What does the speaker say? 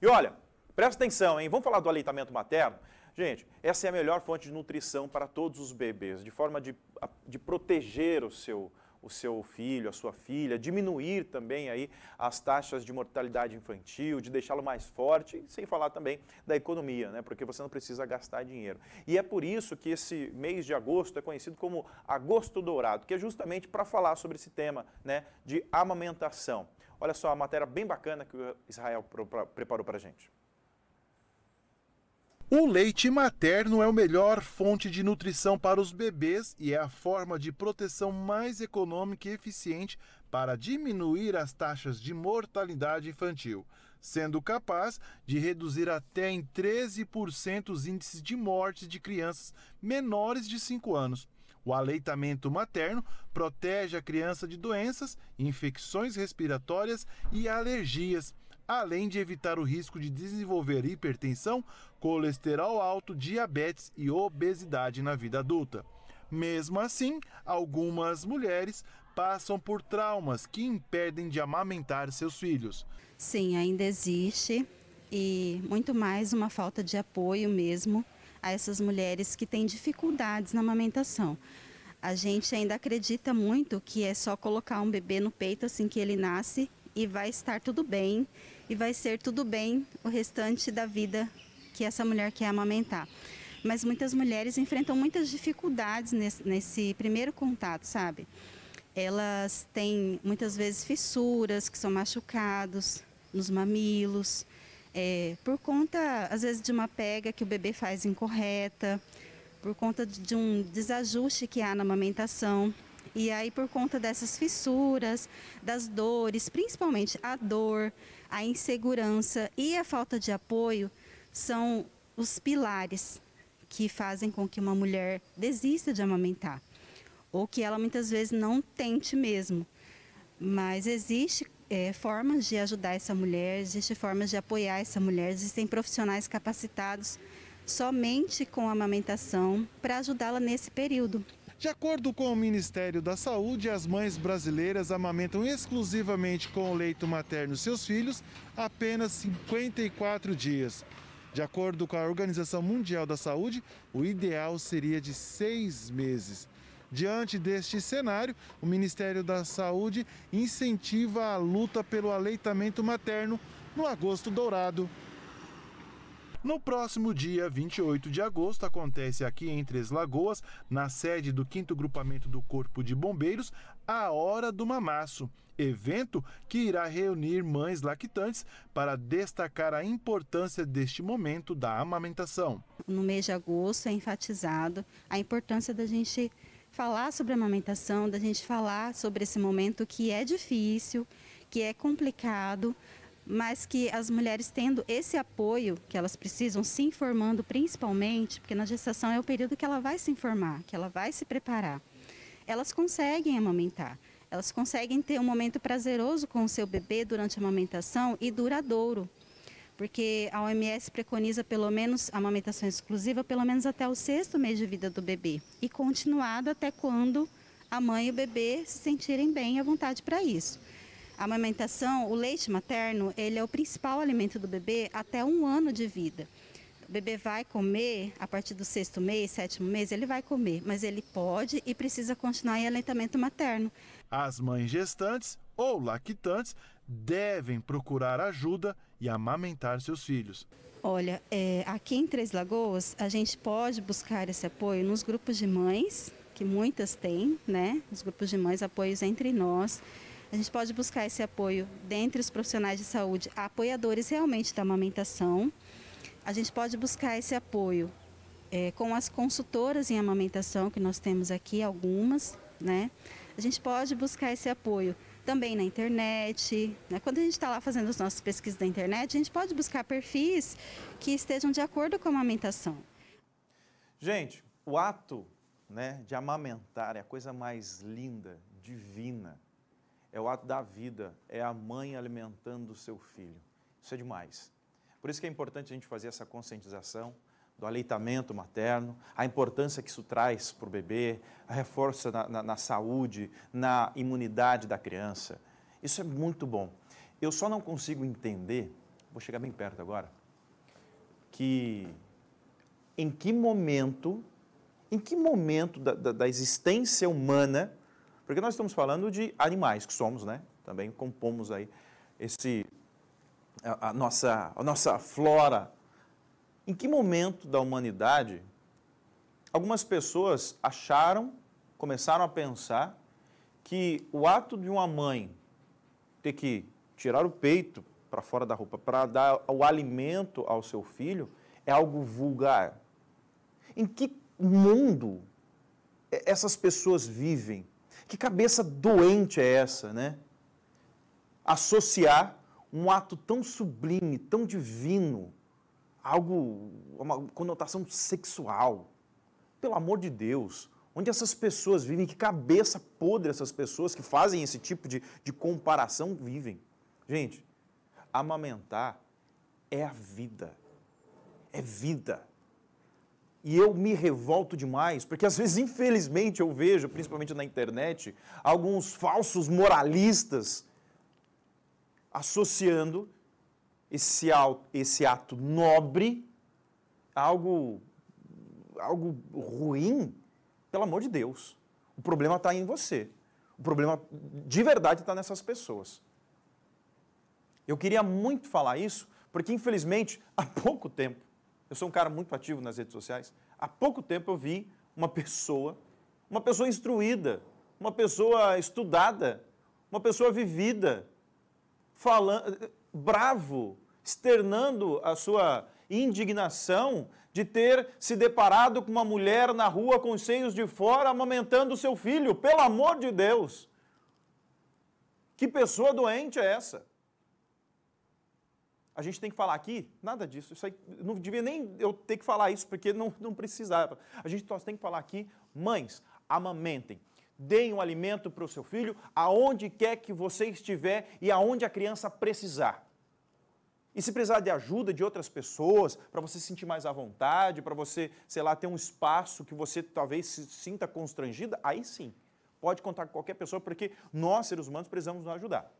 E olha, presta atenção, hein? Vamos falar do aleitamento materno? Gente, essa é a melhor fonte de nutrição para todos os bebês, de forma de, de proteger o seu, o seu filho, a sua filha, diminuir também aí as taxas de mortalidade infantil, de deixá-lo mais forte, sem falar também da economia, né? Porque você não precisa gastar dinheiro. E é por isso que esse mês de agosto é conhecido como agosto dourado, que é justamente para falar sobre esse tema, né, de amamentação. Olha só a matéria bem bacana que o Israel preparou para a gente. O leite materno é a melhor fonte de nutrição para os bebês e é a forma de proteção mais econômica e eficiente para diminuir as taxas de mortalidade infantil, sendo capaz de reduzir até em 13% os índices de morte de crianças menores de 5 anos. O aleitamento materno protege a criança de doenças, infecções respiratórias e alergias, além de evitar o risco de desenvolver hipertensão, colesterol alto, diabetes e obesidade na vida adulta. Mesmo assim, algumas mulheres passam por traumas que impedem de amamentar seus filhos. Sim, ainda existe e muito mais uma falta de apoio mesmo a essas mulheres que têm dificuldades na amamentação. A gente ainda acredita muito que é só colocar um bebê no peito assim que ele nasce e vai estar tudo bem e vai ser tudo bem o restante da vida que essa mulher quer amamentar. Mas muitas mulheres enfrentam muitas dificuldades nesse, nesse primeiro contato, sabe? Elas têm muitas vezes fissuras que são machucados nos mamilos, é, por conta, às vezes, de uma pega que o bebê faz incorreta, por conta de um desajuste que há na amamentação. E aí, por conta dessas fissuras, das dores, principalmente a dor, a insegurança e a falta de apoio, são os pilares que fazem com que uma mulher desista de amamentar. Ou que ela muitas vezes não tente mesmo. Mas existe é, formas de ajudar essa mulher, existem formas de apoiar essa mulher, existem profissionais capacitados somente com amamentação para ajudá-la nesse período. De acordo com o Ministério da Saúde, as mães brasileiras amamentam exclusivamente com o leito materno seus filhos apenas 54 dias. De acordo com a Organização Mundial da Saúde, o ideal seria de seis meses. Diante deste cenário, o Ministério da Saúde incentiva a luta pelo aleitamento materno no agosto dourado. No próximo dia 28 de agosto, acontece aqui em Três Lagoas, na sede do 5 Grupamento do Corpo de Bombeiros, a Hora do Mamaço, evento que irá reunir mães lactantes para destacar a importância deste momento da amamentação. No mês de agosto é enfatizado a importância da gente falar sobre a amamentação, da gente falar sobre esse momento que é difícil, que é complicado, mas que as mulheres tendo esse apoio que elas precisam, se informando principalmente, porque na gestação é o período que ela vai se informar, que ela vai se preparar, elas conseguem amamentar. Elas conseguem ter um momento prazeroso com o seu bebê durante a amamentação e duradouro, porque a OMS preconiza pelo menos a amamentação exclusiva pelo menos até o sexto mês de vida do bebê e continuado até quando a mãe e o bebê se sentirem bem à vontade para isso. A amamentação, o leite materno, ele é o principal alimento do bebê até um ano de vida. O bebê vai comer a partir do sexto mês, sétimo mês, ele vai comer, mas ele pode e precisa continuar em aleitamento materno. As mães gestantes ou lactantes devem procurar ajuda e amamentar seus filhos. Olha, é, aqui em Três Lagoas, a gente pode buscar esse apoio nos grupos de mães, que muitas têm, né? Os grupos de mães, apoios entre nós. A gente pode buscar esse apoio dentre os profissionais de saúde, apoiadores realmente da amamentação. A gente pode buscar esse apoio é, com as consultoras em amamentação, que nós temos aqui algumas, né? A gente pode buscar esse apoio também na internet. Né? Quando a gente está lá fazendo as nossas pesquisas na internet, a gente pode buscar perfis que estejam de acordo com a amamentação. Gente, o ato né, de amamentar é a coisa mais linda, divina. É o ato da vida, é a mãe alimentando o seu filho. Isso é demais. Por isso que é importante a gente fazer essa conscientização, do aleitamento materno, a importância que isso traz para o bebê, a reforça na, na, na saúde, na imunidade da criança. Isso é muito bom. Eu só não consigo entender, vou chegar bem perto agora, que em que momento, em que momento da, da, da, existência humana, porque nós estamos falando de animais que somos, né? Também compomos aí esse a, a nossa a nossa flora em que momento da humanidade algumas pessoas acharam, começaram a pensar, que o ato de uma mãe ter que tirar o peito para fora da roupa para dar o alimento ao seu filho é algo vulgar? Em que mundo essas pessoas vivem? Que cabeça doente é essa, né? Associar um ato tão sublime, tão divino, algo, uma conotação sexual. Pelo amor de Deus, onde essas pessoas vivem, que cabeça podre essas pessoas que fazem esse tipo de, de comparação vivem. Gente, amamentar é a vida. É vida. E eu me revolto demais, porque às vezes, infelizmente, eu vejo, principalmente na internet, alguns falsos moralistas associando esse, esse ato nobre, algo, algo ruim, pelo amor de Deus. O problema está em você. O problema de verdade está nessas pessoas. Eu queria muito falar isso, porque infelizmente, há pouco tempo, eu sou um cara muito ativo nas redes sociais, há pouco tempo eu vi uma pessoa, uma pessoa instruída, uma pessoa estudada, uma pessoa vivida, falando, bravo externando a sua indignação de ter se deparado com uma mulher na rua com os seios de fora amamentando o seu filho. Pelo amor de Deus! Que pessoa doente é essa? A gente tem que falar aqui? Nada disso. Isso aí, não devia nem eu ter que falar isso, porque não, não precisava. A gente só tem que falar aqui, mães, amamentem. Deem o um alimento para o seu filho, aonde quer que você estiver e aonde a criança precisar. E se precisar de ajuda de outras pessoas, para você se sentir mais à vontade, para você, sei lá, ter um espaço que você talvez se sinta constrangida, aí sim, pode contar com qualquer pessoa, porque nós, seres humanos, precisamos nos ajudar.